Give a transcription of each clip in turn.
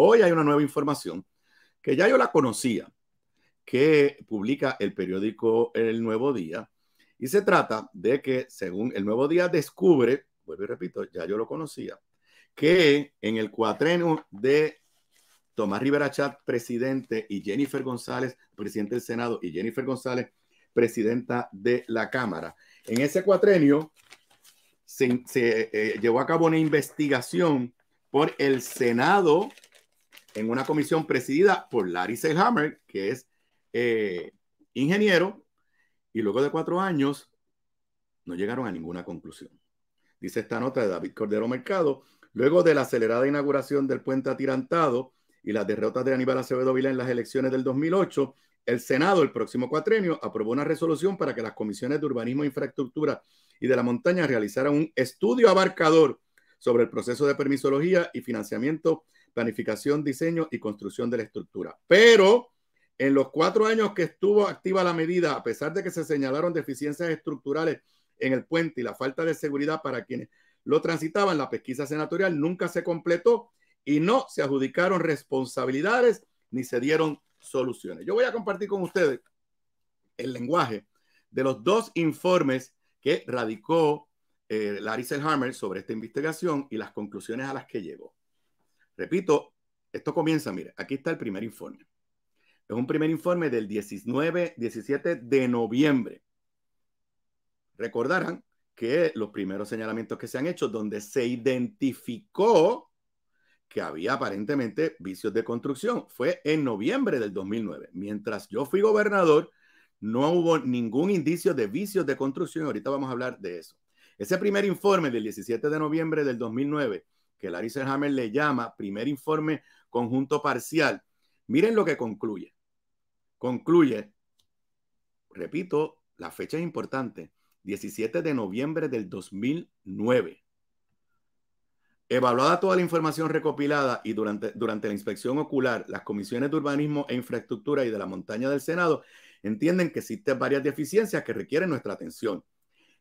Hoy hay una nueva información que ya yo la conocía, que publica el periódico El Nuevo Día, y se trata de que, según El Nuevo Día descubre, vuelvo y repito, ya yo lo conocía, que en el cuatreno de Tomás Rivera Chat, presidente, y Jennifer González, presidente del Senado, y Jennifer González, presidenta de la Cámara. En ese cuatrenio se, eh, llevó a cabo una investigación por el Senado en una comisión presidida por Larry Sehammer, que es eh, ingeniero, y luego de cuatro años no llegaron a ninguna conclusión. Dice esta nota de David Cordero Mercado, luego de la acelerada inauguración del puente atirantado y las derrotas de Aníbal Acevedo Vila en las elecciones del 2008, el Senado el próximo cuatrenio aprobó una resolución para que las comisiones de urbanismo, infraestructura y de la montaña realizaran un estudio abarcador sobre el proceso de permisología y financiamiento planificación, diseño y construcción de la estructura. Pero en los cuatro años que estuvo activa la medida, a pesar de que se señalaron deficiencias estructurales en el puente y la falta de seguridad para quienes lo transitaban, la pesquisa senatorial nunca se completó y no se adjudicaron responsabilidades ni se dieron soluciones. Yo voy a compartir con ustedes el lenguaje de los dos informes que radicó eh, Larissa Larry sobre esta investigación y las conclusiones a las que llegó. Repito, esto comienza, mire, aquí está el primer informe. Es un primer informe del 19, 17 de noviembre. Recordarán que los primeros señalamientos que se han hecho, donde se identificó que había aparentemente vicios de construcción, fue en noviembre del 2009. Mientras yo fui gobernador, no hubo ningún indicio de vicios de construcción. Ahorita vamos a hablar de eso. Ese primer informe del 17 de noviembre del 2009 que Larry Hammer le llama primer informe conjunto parcial. Miren lo que concluye. Concluye, repito, la fecha es importante, 17 de noviembre del 2009. Evaluada toda la información recopilada y durante, durante la inspección ocular, las comisiones de urbanismo e infraestructura y de la montaña del Senado entienden que existen varias deficiencias que requieren nuestra atención.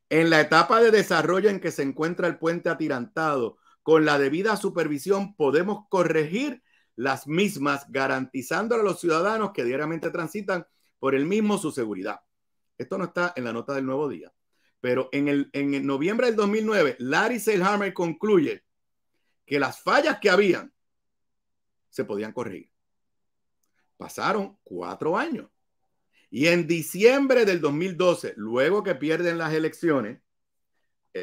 En la etapa de desarrollo en que se encuentra el puente atirantado, con la debida supervisión podemos corregir las mismas, garantizando a los ciudadanos que diariamente transitan por el mismo su seguridad. Esto no está en la nota del nuevo día, pero en, el, en noviembre del 2009, Larry Seilhammer concluye que las fallas que habían se podían corregir. Pasaron cuatro años. Y en diciembre del 2012, luego que pierden las elecciones,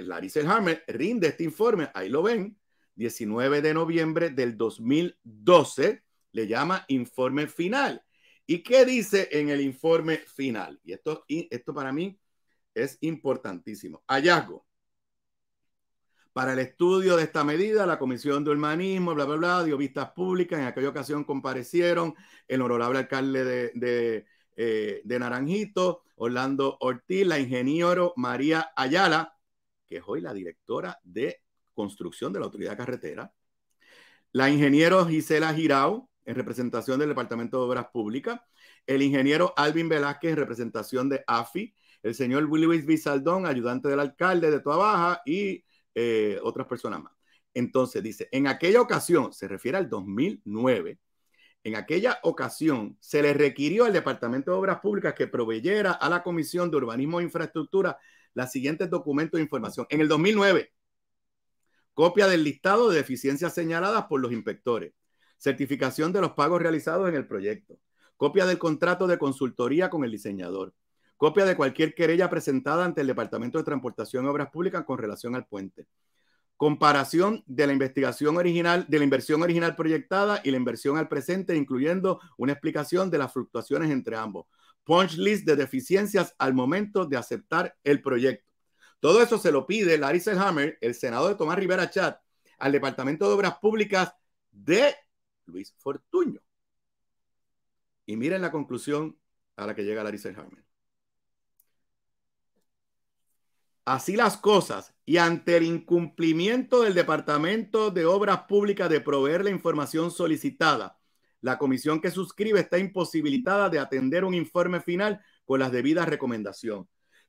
Larissa Harmer rinde este informe, ahí lo ven, 19 de noviembre del 2012, le llama informe final. ¿Y qué dice en el informe final? Y esto, esto para mí es importantísimo. Hallazgo. Para el estudio de esta medida, la Comisión de Urbanismo, bla, bla, bla, dio vistas públicas. En aquella ocasión comparecieron el honorable alcalde de, de eh, Naranjito, Orlando Ortiz, la ingeniero María Ayala, que es hoy la directora de construcción de la Autoridad Carretera. La ingeniero Gisela Girao, en representación del Departamento de Obras Públicas. El ingeniero Alvin Velázquez, en representación de AFI. El señor Luis Bisaldón, ayudante del alcalde de Toa Baja y eh, otras personas más. Entonces dice, en aquella ocasión, se refiere al 2009, en aquella ocasión se le requirió al Departamento de Obras Públicas que proveyera a la Comisión de Urbanismo e Infraestructura las siguientes documentos de información. En el 2009, copia del listado de deficiencias señaladas por los inspectores, certificación de los pagos realizados en el proyecto, copia del contrato de consultoría con el diseñador, copia de cualquier querella presentada ante el Departamento de Transportación y Obras Públicas con relación al puente. Comparación de la investigación original, de la inversión original proyectada y la inversión al presente, incluyendo una explicación de las fluctuaciones entre ambos punch list de deficiencias al momento de aceptar el proyecto. Todo eso se lo pide Larissa Hammer, el senador de Tomás Rivera Chat, al Departamento de Obras Públicas de Luis Fortuño. Y miren la conclusión a la que llega Larissa Hammer. Así las cosas y ante el incumplimiento del Departamento de Obras Públicas de proveer la información solicitada, la comisión que suscribe está imposibilitada de atender un informe final con las debidas recomendaciones.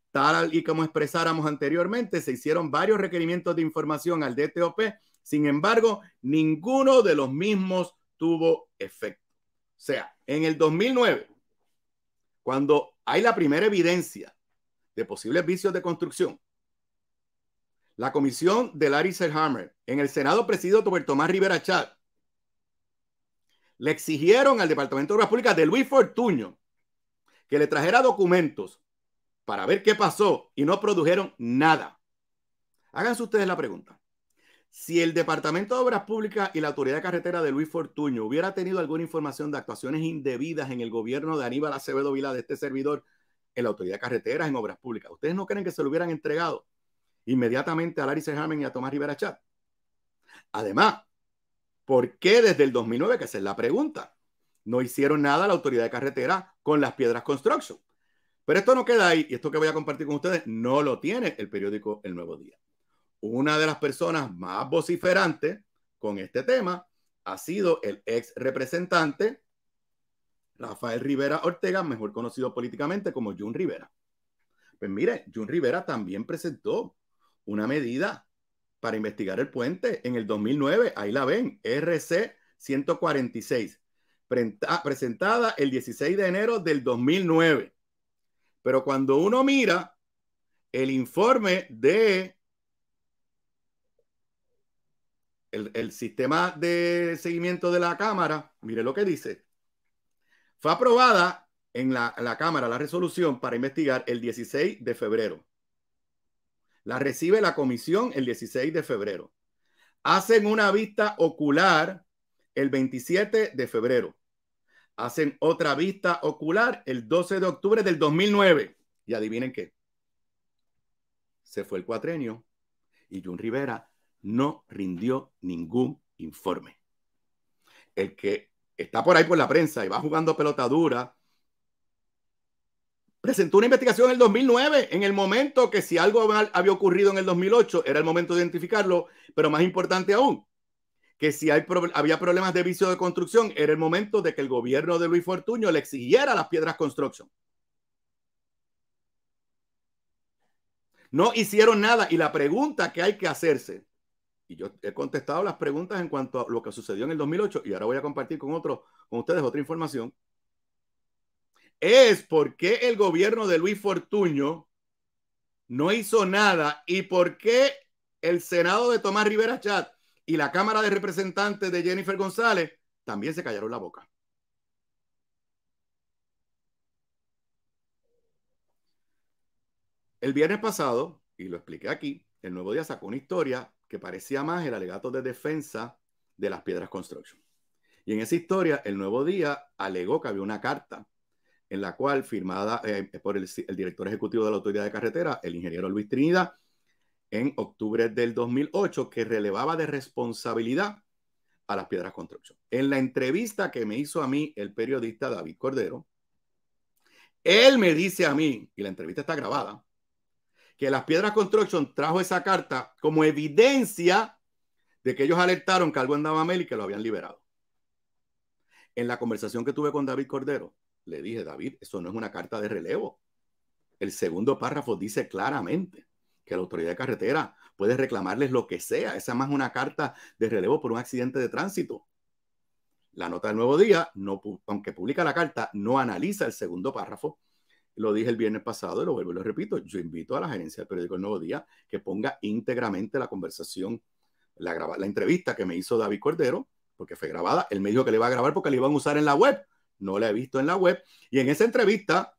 Tal y como expresáramos anteriormente, se hicieron varios requerimientos de información al DTOP, sin embargo, ninguno de los mismos tuvo efecto. O sea, en el 2009, cuando hay la primera evidencia de posibles vicios de construcción, la comisión de Larry Selhammer en el Senado presidido por Tomás Rivera Chávez le exigieron al Departamento de Obras Públicas de Luis Fortuño que le trajera documentos para ver qué pasó y no produjeron nada. Háganse ustedes la pregunta. Si el Departamento de Obras Públicas y la Autoridad Carretera de Luis Fortuño hubiera tenido alguna información de actuaciones indebidas en el gobierno de Aníbal Acevedo Vila de este servidor, en la Autoridad Carretera, en Obras Públicas, ¿ustedes no creen que se lo hubieran entregado inmediatamente a Larry Jarmen y a Tomás Rivera Chat? Además, ¿Por qué desde el 2009, que es la pregunta, no hicieron nada la autoridad de carretera con las piedras construction? Pero esto no queda ahí y esto que voy a compartir con ustedes no lo tiene el periódico El Nuevo Día. Una de las personas más vociferantes con este tema ha sido el ex representante Rafael Rivera Ortega, mejor conocido políticamente como Jun Rivera. Pues mire, Jun Rivera también presentó una medida para investigar el puente en el 2009. Ahí la ven, RC 146, presentada el 16 de enero del 2009. Pero cuando uno mira el informe de el, sistema de seguimiento de la Cámara, mire lo que dice. Fue aprobada en la Cámara la resolución para investigar el 16 de febrero. La recibe la comisión el 16 de febrero. Hacen una vista ocular el 27 de febrero. Hacen otra vista ocular el 12 de octubre del 2009. Y adivinen qué. Se fue el cuatrenio y Jun Rivera no rindió ningún informe. El que está por ahí por la prensa y va jugando pelota dura presentó una investigación en el 2009, en el momento que si algo mal había ocurrido en el 2008, era el momento de identificarlo, pero más importante aún, que si había problemas de vicio de construcción, era el momento de que el gobierno de Luis Fortuño le exigiera las piedras construction. No hicieron nada y la pregunta que hay que hacerse, y yo he contestado las preguntas en cuanto a lo que sucedió en el 2008 y ahora voy a compartir con otros, con ustedes otra información es por qué el gobierno de Luis Fortuño no hizo nada y por qué el Senado de Tomás Rivera Chat y la Cámara de Representantes de Jennifer González también se callaron la boca. El viernes pasado, y lo expliqué aquí, el Nuevo Día sacó una historia que parecía más el alegato de defensa de las Piedras Construction. Y en esa historia, el Nuevo Día alegó que había una carta en la cual, firmada eh, por el, director ejecutivo de la Autoridad de Carretera, el ingeniero Luis Trinidad, en octubre del 2008, que relevaba de responsabilidad a las Piedras Construction. En la entrevista que me hizo a mí el periodista David Cordero, él me dice a mí, y la entrevista está grabada, que las Piedras Construction trajo esa carta como evidencia de que ellos alertaron que algo andaba mal y que lo habían liberado. En la conversación que tuve con David Cordero, le dije, David, eso no es una carta de relevo. El segundo párrafo dice claramente que la autoridad de carretera puede reclamarles lo que sea. Esa más una carta de relevo por un accidente de tránsito. La nota del nuevo día, no, aunque publica la carta, no analiza el segundo párrafo. Lo dije el viernes pasado y lo vuelvo y lo repito. Yo invito a la gerencia del periódico del Nuevo Día que ponga íntegramente la conversación, la, la entrevista que me hizo David Cordero, porque fue grabada. Él me dijo que le iba a grabar porque le iban a usar en la web no la he visto en la web. Y en esa entrevista,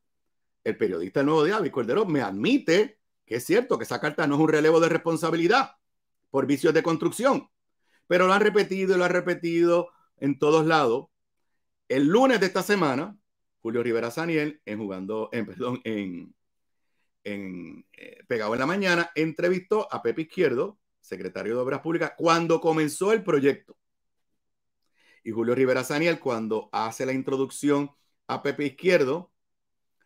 el periodista Nuevo Día, Luis Cordero, me admite que es cierto que esa carta no es un relevo de responsabilidad por vicios de construcción, pero lo han repetido y lo han repetido en todos lados. El lunes de esta semana, Julio Rivera Saniel, en jugando, en perdón, en, eh, Pegado en la Mañana, entrevistó a Pepe Izquierdo, secretario de Obras Públicas, cuando comenzó el proyecto y Julio Rivera Saniel cuando hace la introducción a Pepe Izquierdo,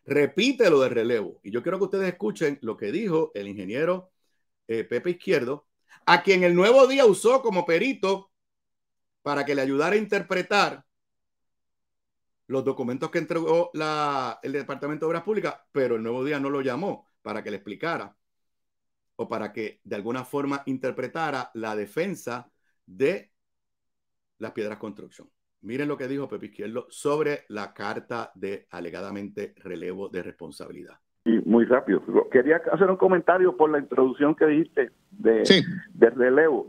repite lo de relevo. Y yo quiero que ustedes escuchen lo que dijo el ingeniero eh, Pepe Izquierdo, a quien el nuevo día usó como perito para que le ayudara a interpretar los documentos que entregó el Departamento de Obras Públicas, pero el nuevo día no lo llamó para que le explicara o para que de alguna forma interpretara la defensa de las piedras construcción. Miren lo que dijo Pepe Izquierdo sobre la carta de alegadamente relevo de responsabilidad. Y muy rápido. Quería hacer un comentario por la introducción que dijiste de, relevo.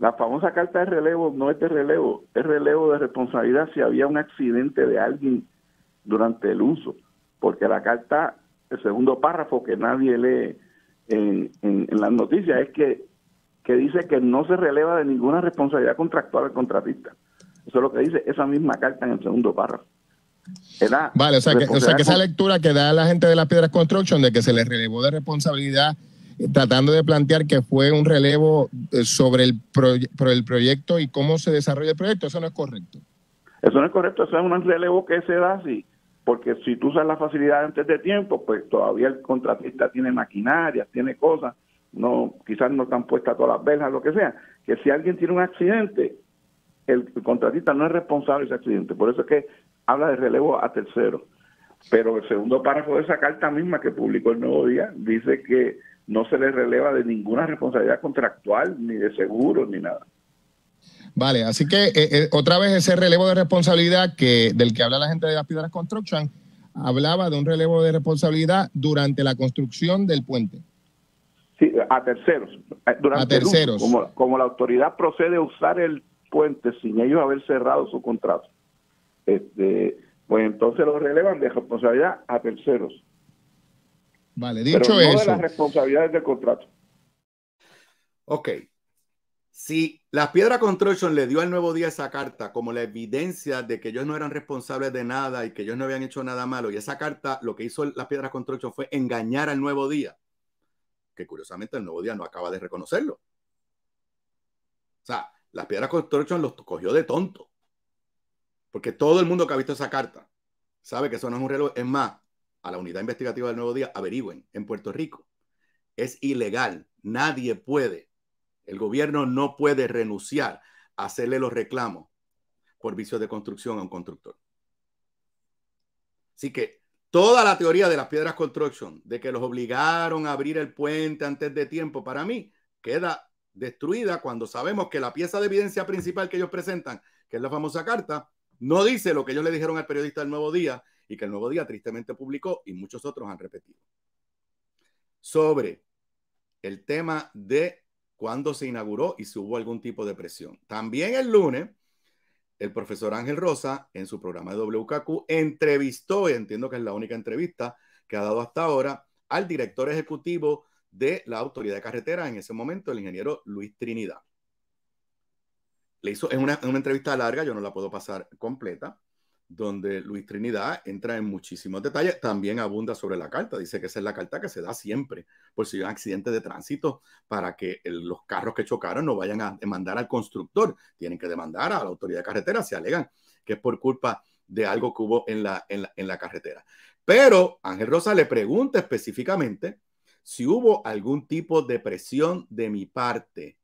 La famosa carta de relevo no es de relevo, es relevo de responsabilidad si había un accidente de alguien durante el uso, porque la carta, el segundo párrafo que nadie lee en las noticias es que que dice que no se releva de ninguna responsabilidad contractual al contratista. Eso es lo que dice esa misma carta en el segundo párrafo. vale, o sea, que, esa lectura que da la gente de las Piedras Construction de que se le relevó de responsabilidad eh, tratando de plantear que fue un relevo eh, sobre el, el proyecto y cómo se desarrolla el proyecto, eso no es correcto. Eso no es correcto, eso es un relevo que se da así, porque si tú usas la facilidad antes de tiempo, pues todavía el contratista tiene maquinaria, tiene cosas, no quizás no están puestas todas las velas, lo que sea, que si alguien tiene un accidente, el, contratista no es responsable de ese accidente. Por eso es que habla de relevo a tercero Pero el segundo párrafo de esa carta misma que publicó el Nuevo Día dice que no se le releva de ninguna responsabilidad contractual, ni de seguro, ni nada. Vale, así que eh, eh, otra vez ese relevo de responsabilidad que del que habla la gente de las Piedras Construction hablaba de un relevo de responsabilidad durante la construcción del puente a terceros. Eh, durante como, la autoridad procede a usar el puente sin ellos haber cerrado su contrato, este, pues entonces lo relevan de responsabilidad a terceros. Vale, dicho eso. De las responsabilidades del contrato. Ok. Si la Piedra Construction le dio al Nuevo Día esa carta como la evidencia de que ellos no eran responsables de nada y que ellos no habían hecho nada malo, y esa carta lo que hizo la Piedra Construction fue engañar al Nuevo Día, que curiosamente el nuevo día no acaba de reconocerlo. O sea, las piedras construction los cogió de tonto. Porque todo el mundo que ha visto esa carta sabe que eso no es un reloj. Es más, a la unidad investigativa del Nuevo Día, averigüen, en Puerto Rico es ilegal. Nadie puede, el gobierno no puede renunciar a hacerle los reclamos por vicios de construcción a un constructor. Así que Toda la teoría de las piedras construction, de que los obligaron a abrir el puente antes de tiempo, para mí queda destruida cuando sabemos que la pieza de evidencia principal que ellos presentan, que es la famosa carta, no dice lo que ellos le dijeron al periodista del Nuevo Día y que el Nuevo Día tristemente publicó y muchos otros han repetido. Sobre el tema de cuándo se inauguró y si hubo algún tipo de presión. También el lunes el profesor Ángel Rosa en su programa de WKQ entrevistó, y entiendo que es la única entrevista que ha dado hasta ahora, al director ejecutivo de la Autoridad de Carretera, en ese momento el ingeniero Luis Trinidad. Le hizo, es una, una entrevista larga, yo no la puedo pasar completa, donde Luis Trinidad entra en muchísimos detalles, también abunda sobre la carta, dice que esa es la carta que se da siempre por si hay un accidente de tránsito para que los carros que chocaron no vayan a demandar al constructor, tienen que demandar a la autoridad de carretera, se alegan que es por culpa de algo que hubo en la, en la, en la carretera. Pero Ángel Rosa le pregunta específicamente si hubo algún tipo de presión de mi parte.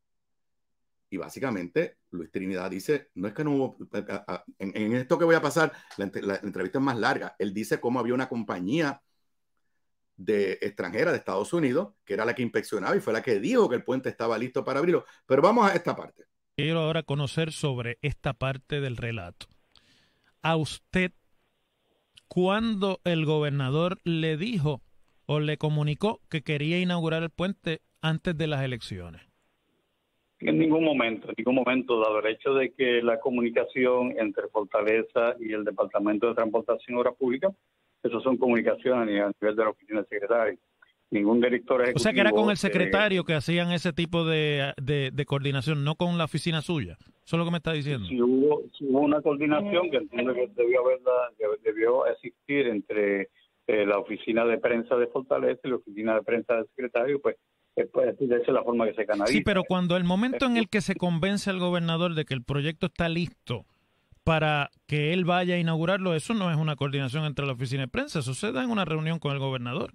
Y básicamente Luis Trinidad dice, no es que no hubo, eh, eh, ah, en, esto que voy a pasar, la, entrevista es más larga, él dice cómo había una compañía de extranjera de Estados Unidos, que era la que inspeccionaba y fue la que dijo que el puente estaba listo para abrirlo. Pero vamos a esta parte. Quiero ahora conocer sobre esta parte del relato. A usted, cuando el gobernador le dijo o le comunicó que quería inaugurar el puente antes de las elecciones. En ningún momento, en ningún momento, dado el hecho de que la comunicación entre Fortaleza y el Departamento de Transportación y Obras Públicas, esas son comunicaciones a nivel de la oficina de secretario. Ningún director ejecutivo. O sea que era con el eh, secretario que hacían ese tipo de, coordinación, no con la oficina suya. Eso es lo que me está diciendo. Si hubo, una coordinación que entiendo que debió, debió existir entre eh, la oficina de prensa de Fortaleza y la oficina de prensa del secretario, pues de esa la forma que se canaliza. Sí, pero cuando el momento en el que se convence al gobernador de que el proyecto está listo para que él vaya a inaugurarlo, eso no es una coordinación entre la oficina de prensa, eso en una reunión con el gobernador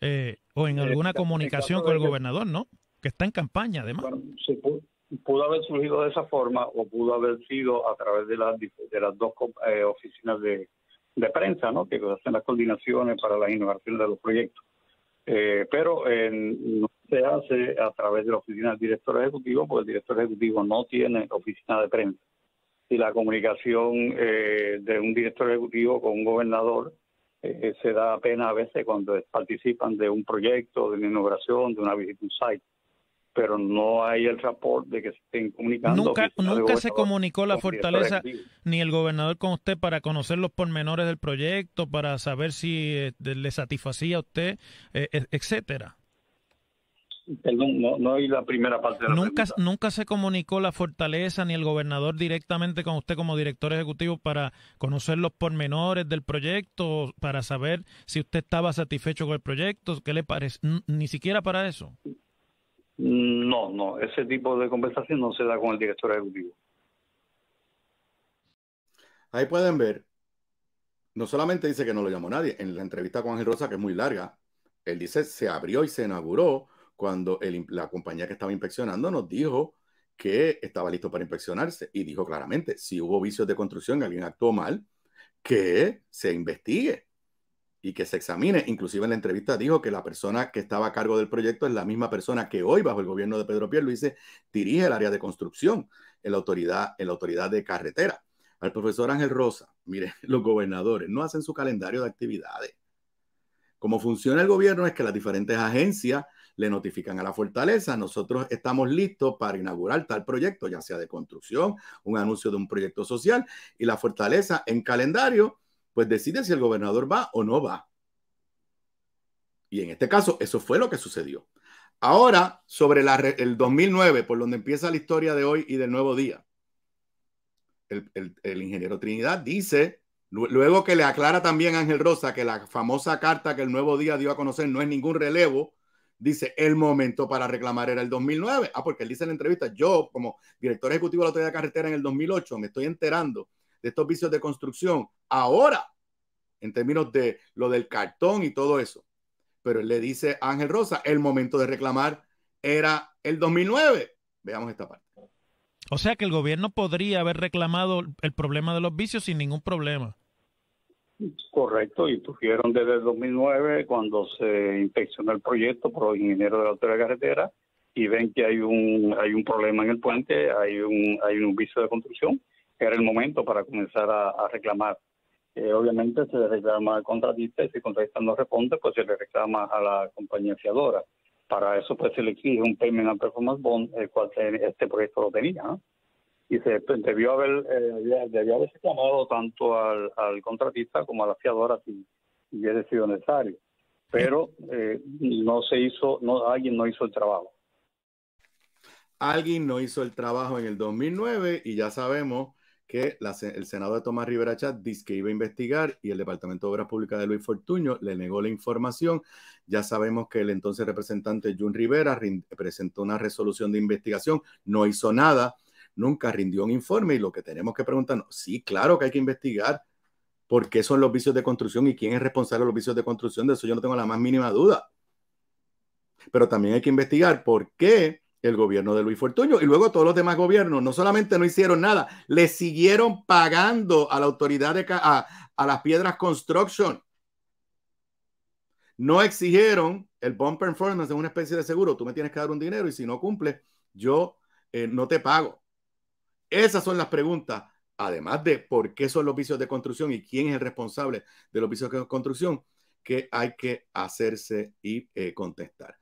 eh, o en alguna comunicación con el gobernador, ¿no? Que está en campaña, además. pudo, haber surgido de esa forma o pudo haber sido a través de, las de las dos eh, oficinas de, prensa, ¿no? Que hacen las coordinaciones para la innovación de los proyectos. Eh, pero en se hace a través de la oficina del director ejecutivo, porque el director ejecutivo no tiene oficina de prensa. Y la comunicación eh, de un director ejecutivo con un gobernador eh, se da pena a veces cuando participan de un proyecto, de una inauguración, de una visita un site. Pero no hay el rapport de que estén comunicando. Nunca, nunca se comunicó la fortaleza ni el gobernador con usted para conocer los pormenores del proyecto, para saber si eh, le satisfacía a usted, e, etcétera no, no la primera parte de la nunca, ¿Nunca se comunicó la fortaleza ni el gobernador directamente con usted como director ejecutivo para conocer los pormenores del proyecto, para saber si usted estaba satisfecho con el proyecto? ¿Qué le parece? Ni siquiera para eso. No, no, ese tipo de conversación no se da con el director ejecutivo. Ahí pueden ver, no solamente dice que no lo llamó nadie, en la entrevista con Ángel Rosa, que es muy larga, él dice se abrió y se inauguró cuando la compañía que estaba inspeccionando nos dijo que estaba listo para inspeccionarse y dijo claramente, si hubo vicios de construcción, alguien actuó mal, que se investigue y que se examine. Inclusive en la entrevista dijo que la persona que estaba a cargo del proyecto es la misma persona que hoy bajo el gobierno de Pedro Pierluiz dirige el área de construcción en la autoridad, en la autoridad de carretera. Al profesor Ángel Rosa, mire, los gobernadores no hacen su calendario de actividades. Como funciona el gobierno es que las diferentes agencias le notifican a la fortaleza, nosotros estamos listos para inaugurar tal proyecto, ya sea de construcción, un anuncio de un proyecto social, y la fortaleza en calendario, pues decide si el gobernador va o no va. Y en este caso, eso fue lo que sucedió. Ahora, sobre la, el 2009, por donde empieza la historia de hoy y del nuevo día, el, el ingeniero Trinidad dice, luego que le aclara también Ángel Rosa que la famosa carta que el nuevo día dio a conocer no es ningún relevo, dice el momento para reclamar era el 2009. Ah, porque él dice en la entrevista, yo como director ejecutivo de la Autoridad de Carretera en el 2008 me estoy enterando de estos vicios de construcción ahora, en términos de lo del cartón y todo eso. Pero él le dice a Ángel Rosa, el momento de reclamar era el 2009. Veamos esta parte. O sea que el gobierno podría haber reclamado el problema de los vicios sin ningún problema. Correcto, y tuvieron desde el 2009 cuando se inspeccionó el proyecto por los ingenieros de la autoridad de carretera y ven que hay un hay un problema en el puente, hay un hay un vicio de construcción, era el momento para comenzar a, reclamar. Eh, obviamente se le reclama al contratista y si el contratista no responde, pues se le reclama a la compañía fiadora. Para eso pues se le exige un payment al performance bond, el cual este proyecto lo tenía. ¿no? y se debió haber eh, haberse llamado tanto al, contratista como a la fiadora si, hubiera sido necesario pero eh, no se hizo no alguien no hizo el trabajo alguien no hizo el trabajo en el 2009 y ya sabemos que el senador de Tomás Rivera Chat dice que iba a investigar y el Departamento de Obras Públicas de Luis Fortuño le negó la información. Ya sabemos que el entonces representante Jun Rivera presentó una resolución de investigación, no hizo nada nunca rindió un informe y lo que tenemos que preguntarnos, sí, claro que hay que investigar por qué son los vicios de construcción y quién es responsable de los vicios de construcción, de eso yo no tengo la más mínima duda. Pero también hay que investigar por qué el gobierno de Luis Fortuño y luego todos los demás gobiernos no solamente no hicieron nada, le siguieron pagando a la autoridad de a, a las piedras construction. No exigieron el bond performance es una especie de seguro. Tú me tienes que dar un dinero y si no cumple, yo eh, no te pago. Esas son las preguntas, además de por qué son los vicios de construcción y quién es el responsable de los vicios de construcción, que hay que hacerse y eh, contestar.